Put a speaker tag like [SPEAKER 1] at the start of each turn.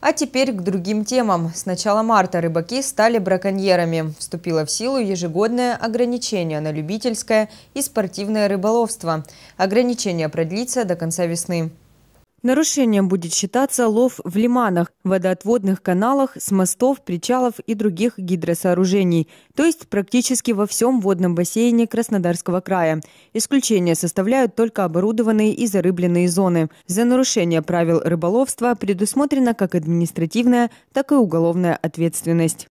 [SPEAKER 1] А теперь к другим темам. С начала марта рыбаки стали браконьерами. Вступило в силу ежегодное ограничение на любительское и спортивное рыболовство. Ограничение продлится до конца весны. Нарушением будет считаться лов в лиманах, водоотводных каналах, с мостов, причалов и других гидросооружений, то есть практически во всем водном бассейне Краснодарского края. Исключение составляют только оборудованные и зарыбленные зоны. За нарушение правил рыболовства предусмотрена как административная, так и уголовная ответственность.